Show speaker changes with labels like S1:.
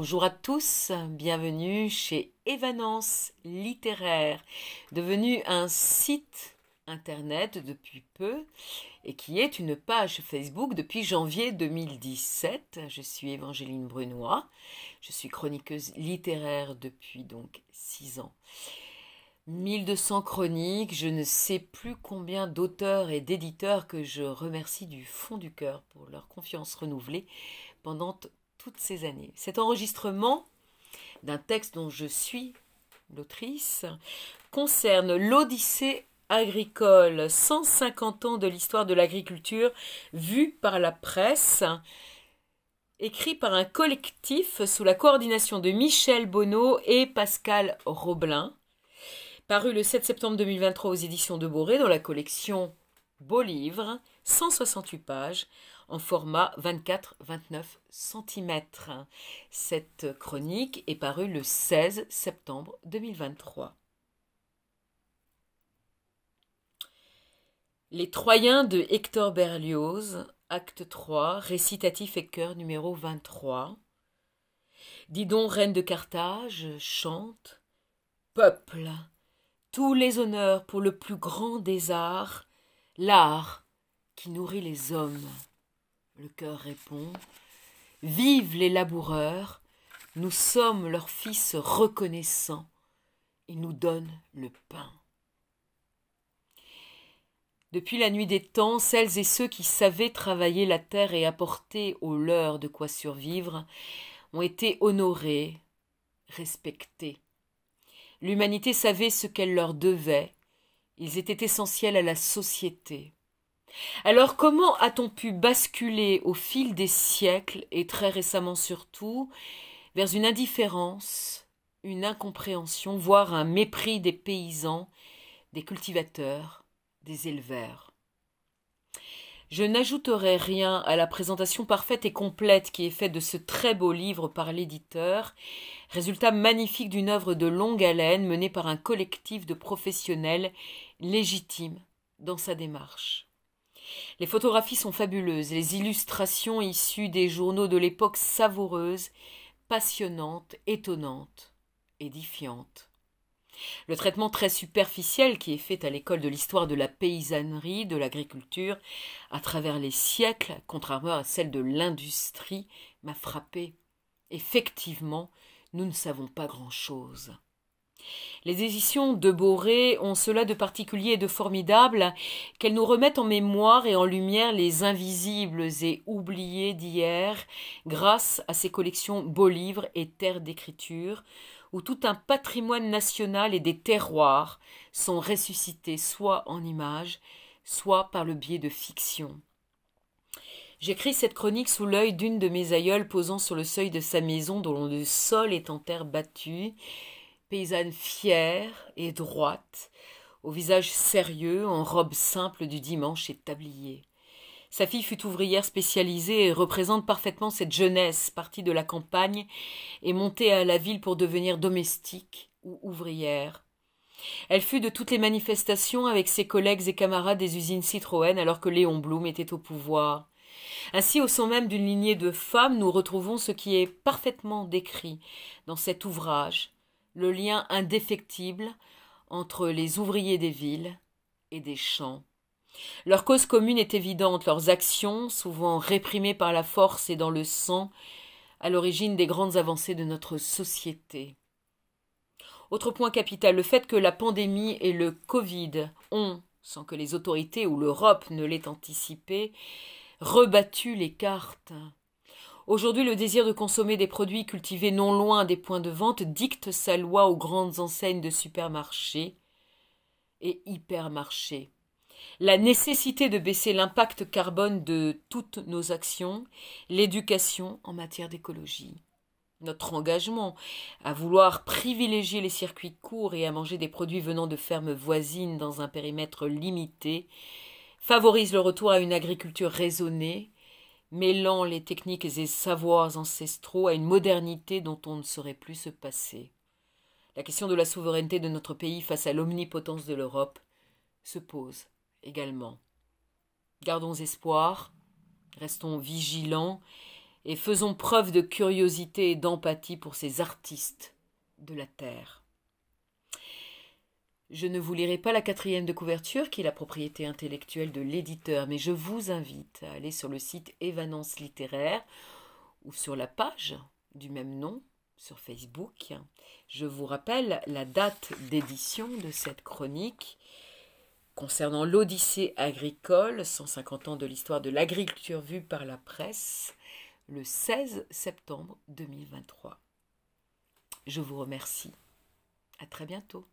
S1: Bonjour à tous, bienvenue chez Évanence littéraire, devenue un site internet depuis peu et qui est une page Facebook depuis janvier 2017. Je suis Évangéline Brunois, je suis chroniqueuse littéraire depuis donc six ans. 1200 chroniques, je ne sais plus combien d'auteurs et d'éditeurs que je remercie du fond du cœur pour leur confiance renouvelée pendant ces années. Cet enregistrement d'un texte dont je suis l'autrice concerne l'Odyssée agricole, 150 ans de l'histoire de l'agriculture vue par la presse, écrit par un collectif sous la coordination de Michel Bonneau et Pascal Roblin, paru le 7 septembre 2023 aux éditions de Boré dans la collection Beaux Livres, 168 pages, en format 24-29 cm. Cette chronique est parue le 16 septembre 2023. Les Troyens de Hector Berlioz, acte 3, récitatif et chœur numéro 23. Didon, reine de Carthage, chante. Peuple, tous les honneurs pour le plus grand des arts, l'art qui nourrit les hommes. Le cœur répond Vive les laboureurs, nous sommes leurs fils reconnaissants, ils nous donnent le pain. Depuis la nuit des temps, celles et ceux qui savaient travailler la terre et apporter aux leurs de quoi survivre ont été honorés, respectés. L'humanité savait ce qu'elle leur devait, ils étaient essentiels à la société. Alors comment a-t-on pu basculer au fil des siècles, et très récemment surtout, vers une indifférence, une incompréhension, voire un mépris des paysans, des cultivateurs, des éleveurs je n'ajouterai rien à la présentation parfaite et complète qui est faite de ce très beau livre par l'éditeur, résultat magnifique d'une œuvre de longue haleine menée par un collectif de professionnels légitimes dans sa démarche. Les photographies sont fabuleuses, les illustrations issues des journaux de l'époque savoureuses, passionnantes, étonnantes, édifiantes. Le traitement très superficiel qui est fait à l'école de l'histoire de la paysannerie, de l'agriculture, à travers les siècles, contrairement à celle de l'industrie, m'a frappé. Effectivement, nous ne savons pas grand-chose. Les éditions de Boré ont cela de particulier et de formidable qu'elles nous remettent en mémoire et en lumière les invisibles et oubliés d'hier grâce à ces collections beaux livres et terres d'écriture où tout un patrimoine national et des terroirs sont ressuscités soit en images, soit par le biais de fiction. J'écris cette chronique sous l'œil d'une de mes aïeules posant sur le seuil de sa maison dont le sol est en terre battue, paysanne fière et droite, au visage sérieux, en robe simple du dimanche et tablier. Sa fille fut ouvrière spécialisée et représente parfaitement cette jeunesse partie de la campagne et montée à la ville pour devenir domestique ou ouvrière. Elle fut de toutes les manifestations avec ses collègues et camarades des usines Citroën alors que Léon Blum était au pouvoir. Ainsi, au sein même d'une lignée de femmes, nous retrouvons ce qui est parfaitement décrit dans cet ouvrage le lien indéfectible entre les ouvriers des villes et des champs. Leur cause commune est évidente, leurs actions, souvent réprimées par la force et dans le sang, à l'origine des grandes avancées de notre société. Autre point capital, le fait que la pandémie et le Covid ont, sans que les autorités ou l'Europe ne l'aient anticipé, rebattu les cartes. Aujourd'hui, le désir de consommer des produits cultivés non loin des points de vente dicte sa loi aux grandes enseignes de supermarchés et hypermarchés. La nécessité de baisser l'impact carbone de toutes nos actions, l'éducation en matière d'écologie notre engagement à vouloir privilégier les circuits courts et à manger des produits venant de fermes voisines dans un périmètre limité favorise le retour à une agriculture raisonnée mêlant les techniques et savoirs ancestraux à une modernité dont on ne saurait plus se passer. La question de la souveraineté de notre pays face à l'omnipotence de l'Europe se pose également. Gardons espoir, restons vigilants et faisons preuve de curiosité et d'empathie pour ces artistes de la terre. Je ne vous lirai pas la quatrième de couverture, qui est la propriété intellectuelle de l'éditeur, mais je vous invite à aller sur le site Évanence littéraire ou sur la page du même nom sur Facebook. Je vous rappelle la date d'édition de cette chronique concernant l'Odyssée agricole, 150 ans de l'histoire de l'agriculture vue par la presse, le 16 septembre 2023. Je vous remercie. À très bientôt.